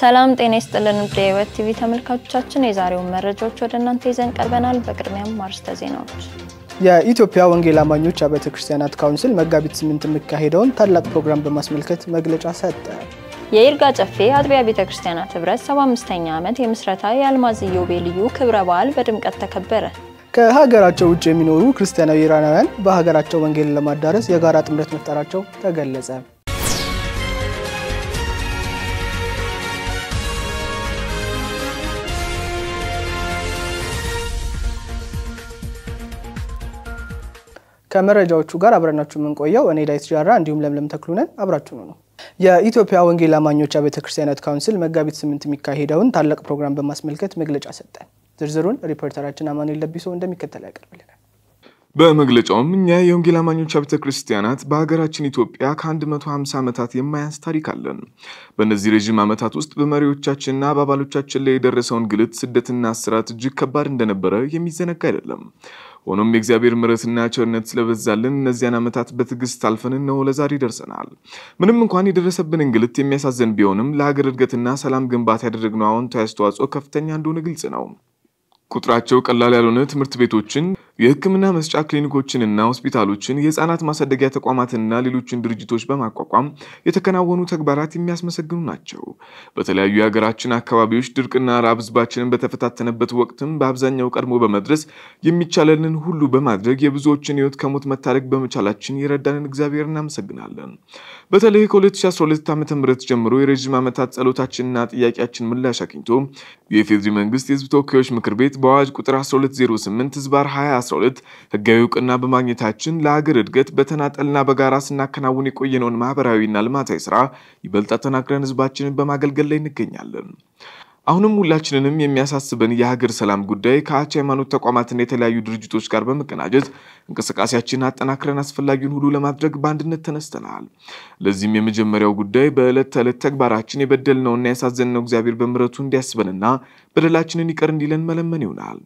ሰላም ጤና ይስጥልን። ውድ ቲቪ ተመልካቾቻችን የዛሬውን መረጃዎች ወደ እናንተ ይዘን ቀርበናል። በቅድሚያም አርዕስተ ዜናዎች። የኢትዮጵያ ወንጌል አማኞች አብያተ ክርስቲያናት ካውንስል መጋቢት ስምንት የሚካሄደውን ታላቅ ፕሮግራም በማስመልከት መግለጫ ሰጠ። የይርጋ ጨፌ አጥቢያ ቤተ ክርስቲያናት ህብረት 75ኛ ዓመት የምስረታ የአልማዝ ኢዮቤልዩ ክብረ በዓል በድምቀት ተከበረ። ከሀገራቸው ውጭ የሚኖሩ ክርስቲያናዊ ኢራናውያን በሀገራቸው ወንጌልን ለማዳረስ የጋራ ጥምረት መፍጠራቸው ተገለጸ። ከመረጃዎቹ ጋር አብረናችሁ የምንቆየው እኔ ዳዊት ጃራ እንዲሁም ለምለም ተክሉነን አብራችሁ ነው ነው የኢትዮጵያ ወንጌል አማኞች ቤተ ክርስቲያናት ካውንስል መጋቢት ስምንት የሚካሄደውን ታላቅ ፕሮግራም በማስመልከት መግለጫ ሰጠን። ዝርዝሩን ሪፖርተራችን አማኑኤል ለቢሶ እንደሚከተል ያቀርብልናል። በመግለጫውም እኛ የወንጌል አማኞች አብያተ ክርስቲያናት በሀገራችን ኢትዮጵያ ከ150 ዓመታት የማያንስ ታሪክ አለን። በእነዚህ ረዥም ዓመታት ውስጥ በመሪዎቻችንና በአባሎቻችን ላይ የደረሰውን ግልት፣ ስደትና እስራት እጅግ ከባድ እንደነበረ የሚዘነጋ አይደለም። ሆኖም የእግዚአብሔር ምሕረትና ቸርነት ስለበዛልን እነዚያን ዓመታት በትዕግስት አልፈን እነሆ ለዛሬ ደርሰናል። ምንም እንኳን የደረሰብን እንግልት የሚያሳዝን ቢሆንም ለሀገር እድገትና ሰላም ግንባታ ያደረግነው አዎንታዊ አስተዋጽኦ ከፍተኛ እንደሆነ ግልጽ ነው። ቁጥራቸው ቀላል ያልሆነ ትምህርት ቤቶችን የህክምና መስጫ ክሊኒኮችንና ሆስፒታሎችን የህፃናት ማሳደጊያ ተቋማትና ሌሎችን ድርጅቶች በማቋቋም የተከናወኑ ተግባራት የሚያስመሰግኑ ናቸው። በተለያዩ የሀገራችን አካባቢዎች ድርቅና ራብ ህዝባችንን በተፈታተነበት ወቅትም በአብዛኛው ቀድሞ በመድረስ የሚቻለንን ሁሉ በማድረግ የብዙዎችን ህይወት ከሞት መታደግ በመቻላችን የረዳንን እግዚአብሔር እናመሰግናለን። በተለይ ከ2012 ዓ ም ጀምሮ የረዥም ዓመታት ጸሎታችንና ጥያቄያችን ምላሽ አግኝቶ የፌድሪ መንግስት የህዝብ ተወካዮች ምክር ቤት በአዋጅ ቁጥር 1208 ህዝባር 20 2012 ህጋዊ እውቅና በማግኘታችን ለሀገር እድገት በተናጠልና በጋራ ስናከናውን የቆየነውን ማህበራዊና ልማታዊ ስራ ይበልጥ አጠናክረን ህዝባችንን በማገልገል ላይ እንገኛለን። አሁንም ሁላችንንም የሚያሳስበን የሀገር ሰላም ጉዳይ ከአቻ ሃይማኖት ተቋማትና የተለያዩ ድርጅቶች ጋር በመቀናጀት እንቅስቃሴያችንን አጠናክረን አስፈላጊውን ሁሉ ለማድረግ በአንድነት ተነስተናል። ለዚህም የመጀመሪያው ጉዳይ በዕለት ተዕለት ተግባራችን የበደልነውና ያሳዘንነው እግዚአብሔር በምሕረቱ እንዲያስበንና በደላችንን ይቅር እንዲለን መለመን ይሆናል።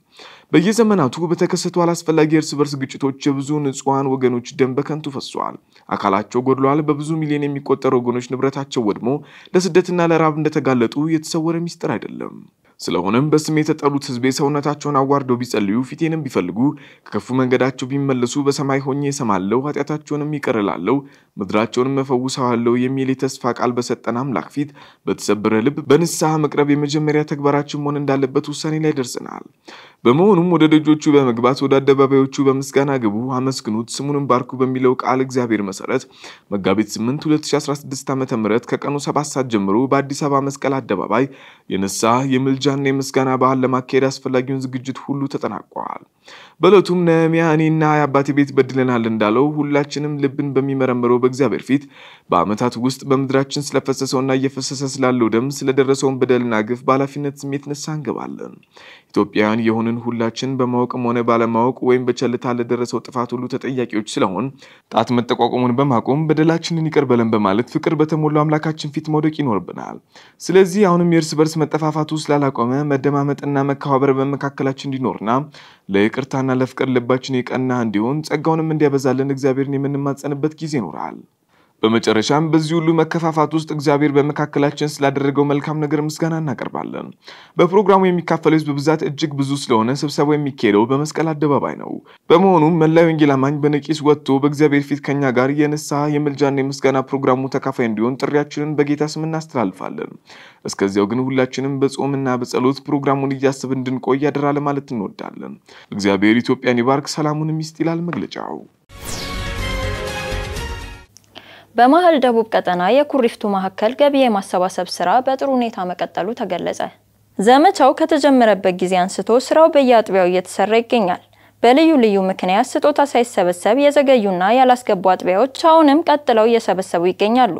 በየዘመናቱ በተከሰቱ አላስፈላጊ የእርስ በርስ ግጭቶች የብዙ ንጹሐን ወገኖች ደም በከንቱ ፈሷል። አካላቸው ጎድሏል። በብዙ ሚሊዮን የሚቆጠሩ ወገኖች ንብረታቸው ወድሞ ለስደትና ለራብ እንደተጋለጡ የተሰወረ ሚስጥር አይደለም። ስለሆነም በስሜ የተጠሉት ህዝቤ ሰውነታቸውን አዋርደው ቢጸልዩ ፊቴንም ቢፈልጉ ከክፉ መንገዳቸው ቢመለሱ በሰማይ ሆኜ እሰማለሁ፣ ኃጢአታቸውንም ይቅር እላለሁ፣ ምድራቸውንም እፈውሰዋለሁ የሚል የተስፋ ቃል በሰጠን አምላክ ፊት በተሰበረ ልብ በንስሐ መቅረብ የመጀመሪያ ተግባራችን መሆን እንዳለበት ውሳኔ ላይ ደርሰናል። በመሆኑም ወደ ደጆቹ በመግባት ወደ አደባባዮቹ በምስጋና ግቡ፣ አመስግኑት፣ ስሙንም ባርኩ በሚለው ቃል እግዚአብሔር መሰረት መጋቢት 8 2016 ዓ ም ከቀኑ 7 ሰዓት ጀምሮ በአዲስ አበባ መስቀል አደባባይ የንስሐ የምልጃ የጃን የምስጋና ባህል ለማካሄድ አስፈላጊውን ዝግጅት ሁሉ ተጠናቋል። በእለቱም ነህምያ እኔና የአባቴ ቤት በድለናል እንዳለው ሁላችንም ልብን በሚመረምረው በእግዚአብሔር ፊት በዓመታት ውስጥ በምድራችን ስለፈሰሰውና እየፈሰሰ ስላለው ደም ስለደረሰውን በደልና ግፍ በኃላፊነት ስሜት ነሳ እንገባለን። ኢትዮጵያውያን የሆንን ሁላችን በማወቅም ሆነ ባለማወቅ ወይም በቸልታ ለደረሰው ጥፋት ሁሉ ተጠያቂዎች ስለሆን ጣት መጠቋቋሙን በማቆም በደላችንን ይቅር በለን በማለት ፍቅር በተሞላው አምላካችን ፊት መውደቅ ይኖርብናል። ስለዚህ አሁንም የእርስ በርስ መጠፋፋቱ ስላላ ካቆመ መደማመጥና መከባበር በመካከላችን እንዲኖርና ለይቅርታና ለፍቅር ልባችን የቀና እንዲሆን ጸጋውንም እንዲያበዛልን እግዚአብሔርን የምንማጸንበት ጊዜ ይኖራል። በመጨረሻም በዚህ ሁሉ መከፋፋት ውስጥ እግዚአብሔር በመካከላችን ስላደረገው መልካም ነገር ምስጋና እናቀርባለን። በፕሮግራሙ የሚካፈለው ሕዝብ ብዛት እጅግ ብዙ ስለሆነ ስብሰባው የሚካሄደው በመስቀል አደባባይ ነው። በመሆኑም መላው ወንጌል አማኝ በነቂስ ወጥቶ በእግዚአብሔር ፊት ከኛ ጋር የንስሐ የምልጃና የምስጋና ፕሮግራሙ ተካፋይ እንዲሆን ጥሪያችንን በጌታ ስም እናስተላልፋለን። እስከዚያው ግን ሁላችንም በጾምና በጸሎት ፕሮግራሙን እያስብ እንድንቆይ ያደራ ለማለት እንወዳለን። እግዚአብሔር ኢትዮጵያን ይባርክ፣ ሰላሙንም ይስጥ ይላል መግለጫው። በመሀል ደቡብ ቀጠና የኩሪፍቱ ማዕከል ገቢ የማሰባሰብ ስራ በጥሩ ሁኔታ መቀጠሉ ተገለጸ። ዘመቻው ከተጀመረበት ጊዜ አንስቶ ስራው በየአጥቢያው እየተሰራ ይገኛል። በልዩ ልዩ ምክንያት ስጦታ ሳይሰበሰብ የዘገዩና ያላስገቡ አጥቢያዎች አሁንም ቀጥለው እየሰበሰቡ ይገኛሉ።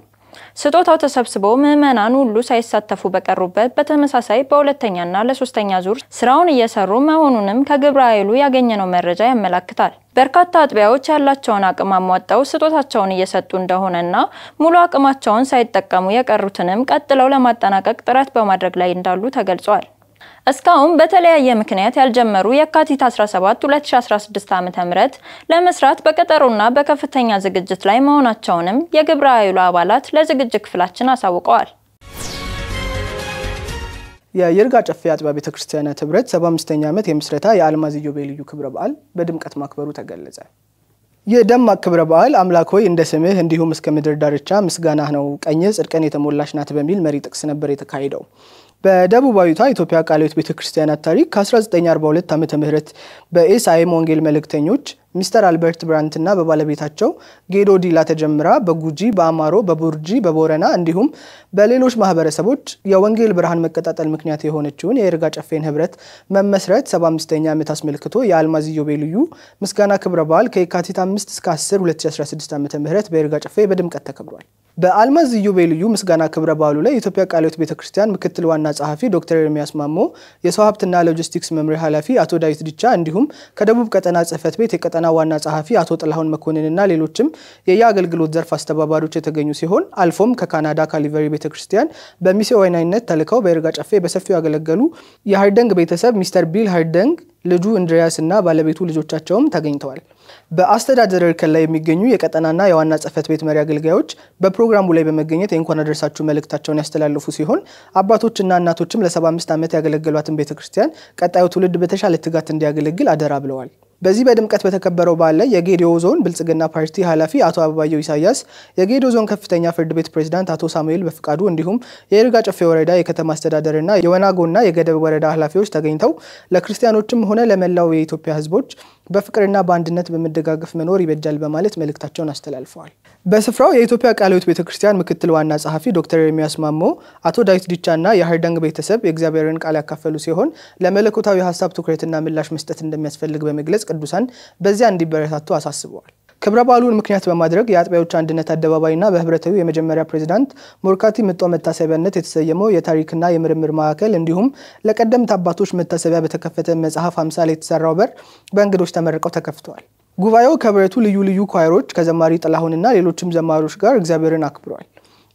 ስጦታው ተሰብስቦ ምዕመናን ሁሉ ሳይሳተፉ በቀሩበት በተመሳሳይ በሁለተኛና ለሶስተኛ ዙር ስራውን እየሰሩ መሆኑንም ከግብረ ኃይሉ ያገኘነው መረጃ ያመላክታል። በርካታ አጥቢያዎች ያላቸውን አቅም አሟጠው ስጦታቸውን እየሰጡ እንደሆነና ሙሉ አቅማቸውን ሳይጠቀሙ የቀሩትንም ቀጥለው ለማጠናቀቅ ጥረት በማድረግ ላይ እንዳሉ ተገልጿል። እስካሁን በተለያየ ምክንያት ያልጀመሩ የካቲት 17 2016 ዓ.ም ለመስራት በቀጠሮና በከፍተኛ ዝግጅት ላይ መሆናቸውንም የግብረ ኃይሉ አባላት ለዝግጅት ክፍላችን አሳውቀዋል። የይርጋ ጨፌ አጥቢያ ቤተ ክርስቲያናት ህብረት 75ኛ ዓመት የምስረታ የአልማዝ ኢዮቤልዩ ክብረ በዓል በድምቀት ማክበሩ ተገለጸ። ደማቅ ክብረ በዓል አምላክ ሆይ እንደ ስምህ እንዲሁም እስከ ምድር ዳርቻ ምስጋናህ ነው፣ ቀኝ ጽድቅን የተሞላሽ ናት በሚል መሪ ጥቅስ ነበር የተካሄደው። በደቡባዊቷ ኢትዮጵያ ቃለ ሕይወት ቤተ ክርስቲያናት ታሪክ ከ1942 ዓ ም በኤስአይም ወንጌል መልእክተኞች ሚስተር አልበርት ብራንትና በባለቤታቸው ጌዶ ዲላ ተጀምራ በጉጂ፣ በአማሮ፣ በቡርጂ፣ በቦረና እንዲሁም በሌሎች ማህበረሰቦች የወንጌል ብርሃን መቀጣጠል ምክንያት የሆነችውን የይርጋ ጨፌን ህብረት መመስረት 75ኛ ዓመት አስመልክቶ የአልማዝ ኢዮቤልዩ ምስጋና ክብረ በዓል ከየካቲት 5 እስከ 10 2016 ዓ ም በይርጋ ጨፌ በድምቀት ተከብሯል። በአልማዝ ኢዮቤልዩ ምስጋና ክብረ በዓሉ ላይ የኢትዮጵያ ቃለ ሕይወት ቤተ ክርስቲያን ምክትል ዋና ጸሐፊ ዶክተር ኤርሚያስ ማሞ፣ የሰው ሀብትና ሎጂስቲክስ መምሪያ ኃላፊ አቶ ዳዊት ዲቻ እንዲሁም ከደቡብ ቀጠና ጽህፈት ቤት የቀጠና ጣና ዋና ጸሐፊ አቶ ጥላሁን መኮንንና ሌሎችም የየአገልግሎት ዘርፍ አስተባባሪዎች የተገኙ ሲሆን አልፎም ከካናዳ ካሊቨሪ ቤተክርስቲያን ክርስቲያን በሚስዮናዊነት ተልከው በይርጋ ጨፌ በሰፊው ያገለገሉ የሃርደንግ ቤተሰብ ሚስተር ቢል ሃርደንግ ልጁ እንድሪያስ እና ባለቤቱ ልጆቻቸውም ተገኝተዋል። በአስተዳደር እርከን ላይ የሚገኙ የቀጠናና የዋና ጽህፈት ቤት መሪ አገልጋዮች በፕሮግራሙ ላይ በመገኘት የእንኳን አደረሳችሁ መልእክታቸውን ያስተላለፉ ሲሆን አባቶችና እናቶችም ለ75 ዓመት ያገለገሏትን ቤተክርስቲያን ቀጣዩ ትውልድ በተሻለ ትጋት እንዲያገለግል አደራ ብለዋል። በዚህ በድምቀት በተከበረው በዓል ላይ የጌዲዮ ዞን ብልጽግና ፓርቲ ኃላፊ አቶ አበባየው ኢሳያስ፣ የጌዲዮ ዞን ከፍተኛ ፍርድ ቤት ፕሬዝዳንት አቶ ሳሙኤል በፍቃዱ እንዲሁም የይርጋ ጨፌ ወረዳ የከተማ አስተዳደርና የወናጎና የገደብ ወረዳ ኃላፊዎች ተገኝተው ለክርስቲያኖችም ሆነ ለመላው የኢትዮጵያ ሕዝቦች በፍቅርና በአንድነት በመደጋገፍ መኖር ይበጃል በማለት መልእክታቸውን አስተላልፈዋል። በስፍራው የኢትዮጵያ ቃለ ሕይወት ምክትል ዋና ጸሐፊ ዶክተር ኤርሚያስ ማሞ፣ አቶ ዳዊት ዲቻና የሀርደንግ ቤተሰብ የእግዚአብሔርን ቃል ያካፈሉ ሲሆን ለመለኮታዊ ሀሳብ ትኩረትና ምላሽ መስጠት እንደሚያስፈልግ በመግለጽ ቅዱሳን በዚያ እንዲበረታቱ አሳስበዋል። ክብረ በዓሉን ምክንያት በማድረግ የአጥቢያዎች አንድነት አደባባይና በህብረታዊ የመጀመሪያ ፕሬዚዳንት ሞርካቲ ምጦ መታሰቢያነት የተሰየመው የታሪክና የምርምር ማዕከል እንዲሁም ለቀደምት አባቶች መታሰቢያ በተከፈተ መጽሐፍ አምሳል የተሰራው በር በእንግዶች ተመርቀው ተከፍተዋል። ጉባኤው ከብረቱ ልዩ ልዩ ኳይሮች ከዘማሪ ጥላሁንና ሌሎችም ዘማሪዎች ጋር እግዚአብሔርን አክብሯል።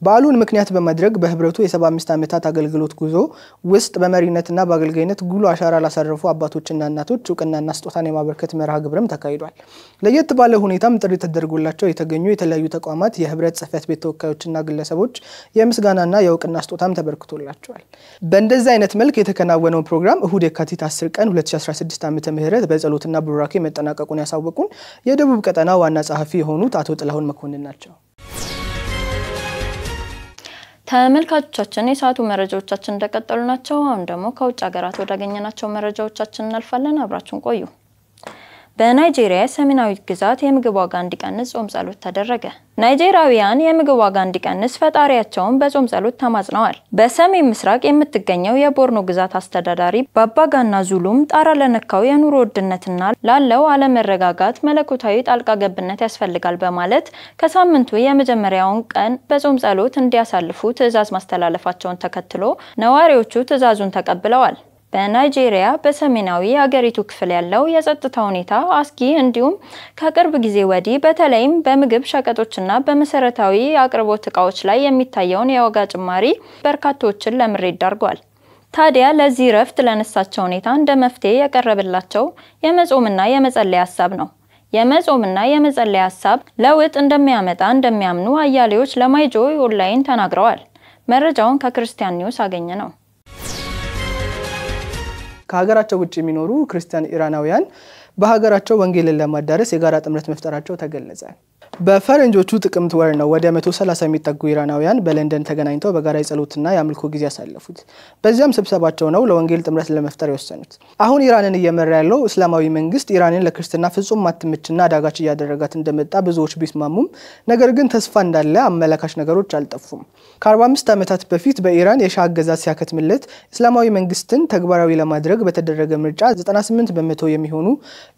በዓሉን ምክንያት በማድረግ በህብረቱ የ75 ዓመታት አገልግሎት ጉዞ ውስጥ በመሪነትና በአገልጋይነት ጉሉ አሻራ ላሳረፉ አባቶችና እናቶች እውቅናና ስጦታን የማበርከት መርሃ ግብርም ተካሂዷል። ለየት ባለ ሁኔታም ጥሪ ተደርጎላቸው የተገኙ የተለያዩ ተቋማት የህብረት ጽህፈት ቤት ተወካዮችና ግለሰቦች የምስጋናና የእውቅና ስጦታም ተበርክቶላቸዋል። በእንደዚህ አይነት መልክ የተከናወነው ፕሮግራም እሁድ የካቲት 10 ቀን 2016 ዓ ም በጸሎትና ቡራኬ መጠናቀቁን ያሳወቁን የደቡብ ቀጠና ዋና ጸሐፊ የሆኑት አቶ ጥላሁን መኮንን ናቸው። ተመልካቾቻችን የሰዓቱ መረጃዎቻችን እንደቀጠሉ ናቸው። አሁን ደግሞ ከውጭ ሀገራት ወዳገኘናቸው መረጃዎቻችን እናልፋለን። አብራችሁን ቆዩ። በናይጄሪያ ሰሜናዊት ግዛት የምግብ ዋጋ እንዲቀንስ ጾም ጸሎት ተደረገ። ናይጄሪያውያን የምግብ ዋጋ እንዲቀንስ ፈጣሪያቸውን በጾም ጸሎት ተማጽነዋል። በሰሜን ምስራቅ የምትገኘው የቦርኖ ግዛት አስተዳዳሪ በአባጋና ዙሉም ጣራ ለነካው የኑሮ ውድነትና ላለው አለመረጋጋት መለኮታዊ ጣልቃ ገብነት ያስፈልጋል በማለት ከሳምንቱ የመጀመሪያውን ቀን በጾም ጸሎት እንዲያሳልፉ ትዕዛዝ ማስተላለፋቸውን ተከትሎ ነዋሪዎቹ ትዕዛዙን ተቀብለዋል። በናይጄሪያ በሰሜናዊ የአገሪቱ ክፍል ያለው የጸጥታ ሁኔታ አስጊ እንዲሁም ከቅርብ ጊዜ ወዲህ በተለይም በምግብ ሸቀጦችና በመሰረታዊ የአቅርቦት እቃዎች ላይ የሚታየውን የዋጋ ጭማሪ በርካቶችን ለምሬት ዳርጓል። ታዲያ ለዚህ ረፍት ለነሳቸው ሁኔታ እንደ መፍትሄ የቀረበላቸው የመጾምና የመጸለይ ሀሳብ ነው። የመጾምና የመጸለይ ሀሳብ ለውጥ እንደሚያመጣ እንደሚያምኑ አያሌዎች ለማይጆይ ኦንላይን ተናግረዋል። መረጃውን ከክርስቲያን ኒውስ አገኘ ነው። ከሀገራቸው ውጭ የሚኖሩ ክርስቲያን ኢራናውያን በሀገራቸው ወንጌልን ለማዳረስ የጋራ ጥምረት መፍጠራቸው ተገለጸ። በፈረንጆቹ ጥቅምት ወር ነው ወደ 130 የሚጠጉ ኢራናውያን በለንደን ተገናኝተው በጋራ የጸሎትና የአምልኮ ጊዜ ያሳለፉት። በዚያም ስብሰባቸው ነው ለወንጌል ጥምረት ለመፍጠር የወሰኑት። አሁን ኢራንን እየመራ ያለው እስላማዊ መንግስት ኢራንን ለክርስትና ፍጹም ማትምችና አዳጋች እያደረጋት እንደመጣ ብዙዎች ቢስማሙም፣ ነገር ግን ተስፋ እንዳለ አመላካች ነገሮች አልጠፉም። ከ45 ዓመታት በፊት በኢራን የሻ አገዛዝ ሲያከትምለት እስላማዊ መንግስትን ተግባራዊ ለማድረግ በተደረገ ምርጫ 98 በመቶ የሚሆኑ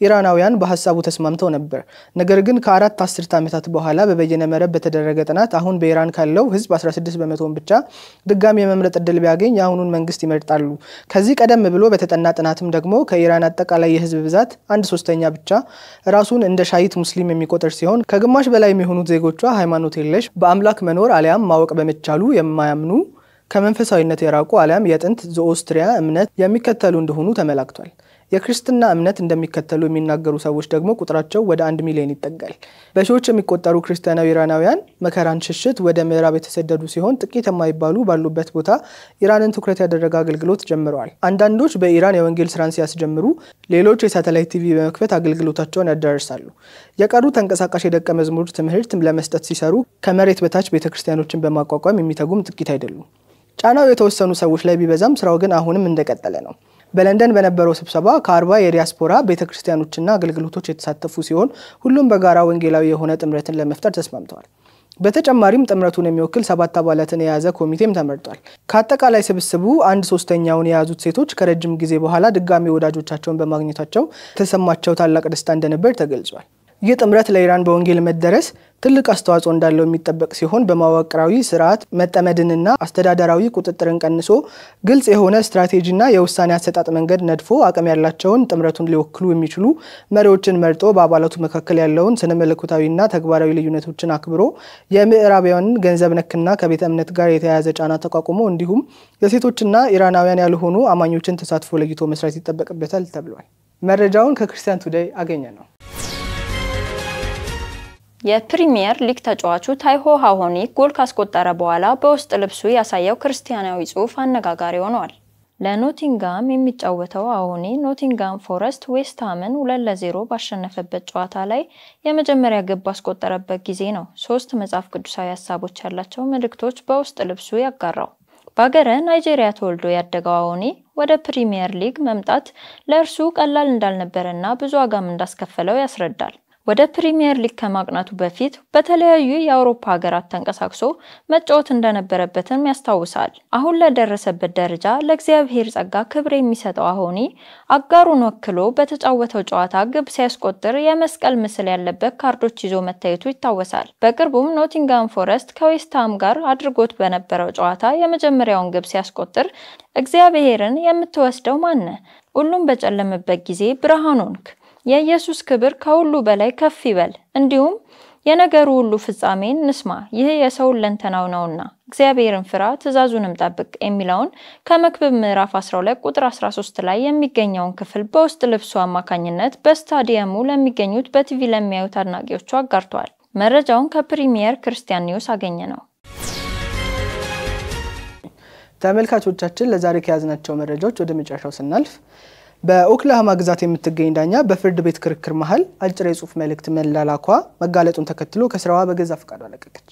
ኢራናውያን በሀሳቡ ተስማምተው ነበር። ነገር ግን ከአራት አስርት ከ ዓመታት በኋላ በበየነ መረብ በተደረገ ጥናት አሁን በኢራን ካለው ህዝብ 16 በመቶውን ብቻ ድጋሚ የመምረጥ እድል ቢያገኝ የአሁኑን መንግስት ይመርጣሉ። ከዚህ ቀደም ብሎ በተጠና ጥናትም ደግሞ ከኢራን አጠቃላይ የህዝብ ብዛት አንድ ሶስተኛ ብቻ ራሱን እንደ ሻይት ሙስሊም የሚቆጠር ሲሆን ከግማሽ በላይ የሚሆኑት ዜጎቿ ሃይማኖት የለሽ በአምላክ መኖር አሊያም ማወቅ በመቻሉ የማያምኑ ከመንፈሳዊነት የራቁ አሊያም የጥንት ዘኦስትሪያ እምነት የሚከተሉ እንደሆኑ ተመላክቷል። የክርስትና እምነት እንደሚከተሉ የሚናገሩ ሰዎች ደግሞ ቁጥራቸው ወደ አንድ ሚሊዮን ይጠጋል። በሺዎች የሚቆጠሩ ክርስቲያናዊ ኢራናውያን መከራን ሽሽት ወደ ምዕራብ የተሰደዱ ሲሆን ጥቂት የማይባሉ ባሉበት ቦታ ኢራንን ትኩረት ያደረገ አገልግሎት ጀምረዋል። አንዳንዶች በኢራን የወንጌል ስራን ሲያስጀምሩ፣ ሌሎች የሳተላይት ቲቪ በመክፈት አገልግሎታቸውን ያዳርሳሉ። የቀሩ ተንቀሳቃሽ የደቀ መዝሙር ትምህርት ለመስጠት ሲሰሩ ከመሬት በታች ቤተክርስቲያኖችን በማቋቋም የሚተጉም ጥቂት አይደሉም። ጫናው የተወሰኑ ሰዎች ላይ ቢበዛም ስራው ግን አሁንም እንደቀጠለ ነው። በለንደን በነበረው ስብሰባ ከአርባ የዲያስፖራ ቤተ ክርስቲያኖችና አገልግሎቶች የተሳተፉ ሲሆን ሁሉም በጋራ ወንጌላዊ የሆነ ጥምረትን ለመፍጠር ተስማምተዋል። በተጨማሪም ጥምረቱን የሚወክል ሰባት አባላትን የያዘ ኮሚቴም ተመርጧል። ከአጠቃላይ ስብስቡ አንድ ሶስተኛውን የያዙት ሴቶች ከረጅም ጊዜ በኋላ ድጋሚ ወዳጆቻቸውን በማግኘታቸው የተሰማቸው ታላቅ ደስታ እንደነበር ተገልጿል። ይህ ጥምረት ለኢራን በወንጌል መደረስ ትልቅ አስተዋጽኦ እንዳለው የሚጠበቅ ሲሆን በመዋቅራዊ ስርዓት መጠመድንና አስተዳደራዊ ቁጥጥርን ቀንሶ ግልጽ የሆነ ስትራቴጂና የውሳኔ አሰጣጥ መንገድ ነድፎ አቅም ያላቸውን ጥምረቱን ሊወክሉ የሚችሉ መሪዎችን መርጦ በአባላቱ መካከል ያለውን ስነ መለኮታዊና ተግባራዊ ልዩነቶችን አክብሮ የምዕራባውያን ገንዘብ ነክና ከቤተ እምነት ጋር የተያያዘ ጫና ተቋቁሞ እንዲሁም የሴቶችና ኢራናውያን ያልሆኑ አማኞችን ተሳትፎ ለይቶ መስራት ይጠበቅበታል ተብሏል። መረጃውን ከክርስቲያን ቱዴይ አገኘ ነው። የፕሪሚየር ሊግ ተጫዋቹ ታይሆ ሃሆኒ ጎል ካስቆጠረ በኋላ በውስጥ ልብሱ ያሳየው ክርስቲያናዊ ጽሑፍ አነጋጋሪ ሆኗል። ለኖቲንጋም የሚጫወተው ሃሆኒ ኖቲንጋም ፎረስት ዌስትሃምን ሁለት ለዜሮ ባሸነፈበት ጨዋታ ላይ የመጀመሪያ ግብ ባስቆጠረበት ጊዜ ነው ሶስት መጽሐፍ ቅዱሳዊ ሀሳቦች ያላቸው መልእክቶች በውስጥ ልብሱ ያጋራው። በሀገረ ናይጄሪያ ተወልዶ ያደገው ሃሆኒ ወደ ፕሪሚየር ሊግ መምጣት ለእርሱ ቀላል እንዳልነበረና ብዙ ዋጋም እንዳስከፈለው ያስረዳል። ወደ ፕሪሚየር ሊግ ከማቅናቱ በፊት በተለያዩ የአውሮፓ ሀገራት ተንቀሳቅሶ መጫወት እንደነበረበትም ያስታውሳል። አሁን ለደረሰበት ደረጃ ለእግዚአብሔር ጸጋ ክብር የሚሰጠው አሆኒ አጋሩን ወክሎ በተጫወተው ጨዋታ ግብ ሲያስቆጥር የመስቀል ምስል ያለበት ካርዶች ይዞ መታየቱ ይታወሳል። በቅርቡም ኖቲንጋም ፎረስት ከዌስትሃም ጋር አድርጎት በነበረው ጨዋታ የመጀመሪያውን ግብ ሲያስቆጥር እግዚአብሔርን የምትወስደው ማነ? ሁሉም በጨለመበት ጊዜ ብርሃን ሆንክ የኢየሱስ ክብር ከሁሉ በላይ ከፍ ይበል። እንዲሁም የነገሩ ሁሉ ፍጻሜ እንስማ፣ ይህ የሰው ለንተናው ነውና፣ እግዚአብሔርን ፍራ፣ ትእዛዙንም ጠብቅ የሚለውን ከመክብብ ምዕራፍ 12 ቁጥር 13 ላይ የሚገኘውን ክፍል በውስጥ ልብሱ አማካኝነት በስታዲየሙ ለሚገኙት በቲቪ ለሚያዩት አድናቂዎቹ አጋርተዋል። መረጃውን ከፕሪሚየር ክርስቲያን ኒውስ አገኘ ነው። ተመልካቾቻችን ለዛሬ ከያዝናቸው መረጃዎች ወደ መጨረሻው ስናልፍ በኦክላሃማ ግዛት የምትገኝ ዳኛ በፍርድ ቤት ክርክር መሀል አጭር የጽሁፍ መልእክት መላላኳ መጋለጡን ተከትሎ ከስራዋ በገዛ ፈቃዷ ለቀቀች።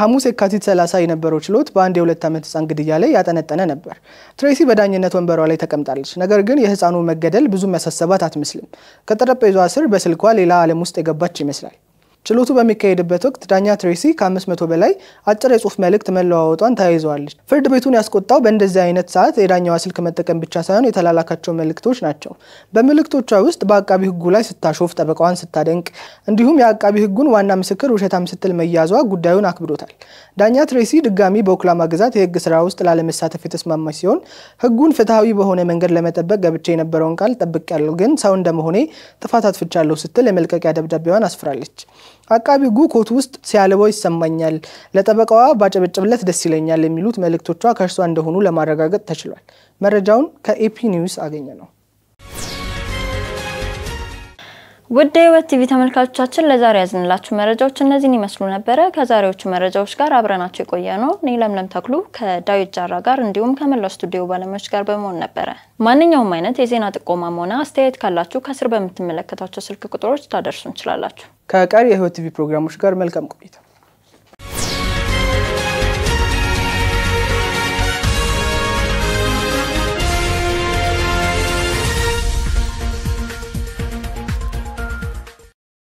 ሐሙስ የካቲት 30 የነበረው ችሎት በአንድ የሁለት ዓመት ህፃን ግድያ ላይ ያጠነጠነ ነበር። ትሬሲ በዳኝነት ወንበሯ ላይ ተቀምጣለች። ነገር ግን የህፃኑ መገደል ብዙም ያሳሰባት አትመስልም። ከጠረጴዟ ስር በስልኳ ሌላ ዓለም ውስጥ የገባች ይመስላል። ችሎቱ በሚካሄድበት ወቅት ዳኛ ትሬሲ ከ500 በላይ አጭር የጽሁፍ መልእክት መለዋወጧን ተያይዘዋለች። ፍርድ ቤቱን ያስቆጣው በእንደዚህ አይነት ሰዓት የዳኛዋ ስልክ መጠቀም ብቻ ሳይሆን የተላላካቸው መልእክቶች ናቸው። በመልእክቶቿ ውስጥ በአቃቢ ህጉ ላይ ስታሾፍ፣ ጠበቃዋን ስታደንቅ፣ እንዲሁም የአቃቢ ህጉን ዋና ምስክር ውሸታም ስትል መያዟ ጉዳዩን አክብዶታል። ዳኛ ትሬሲ ድጋሚ በኦክላማ ግዛት የህግ ስራ ውስጥ ላለመሳተፍ የተስማማች ሲሆን ህጉን ፍትሐዊ በሆነ መንገድ ለመጠበቅ ገብቼ የነበረውን ቃል ያለው ግን ሰው እንደመሆኔ ጥፋት አጥፍቻለሁ ስትል የመልቀቂያ ደብዳቤዋን አስፍራለች። አቃቢ ጉኮት ውስጥ ሲያለበው ይሰማኛል፣ ለጠበቃዋ ባጨበጭብለት ደስ ይለኛል የሚሉት መልእክቶቿ ከእርሷ እንደሆኑ ለማረጋገጥ ተችሏል። መረጃውን ከኤፒ ኒውስ አገኘ ነው። ውድ የህይወት ቲቪ ተመልካቾቻችን ለዛሬ ያዝንላችሁ መረጃዎች እነዚህን ይመስሉ ነበረ። ከዛሬዎቹ መረጃዎች ጋር አብረናቸው የቆየ ነው እኔ ለምለም ተክሉ ከዳዊት ጃራ ጋር እንዲሁም ከመላው ስቱዲዮ ባለሙያዎች ጋር በመሆን ነበረ። ማንኛውም አይነት የዜና ጥቆማም ሆነ አስተያየት ካላችሁ ከስር በምትመለከታቸው ስልክ ቁጥሮች ታደርሱ እንችላላችሁ። ከቀሪ የህይወት ቲቪ ፕሮግራሞች ጋር መልካም ቆይታ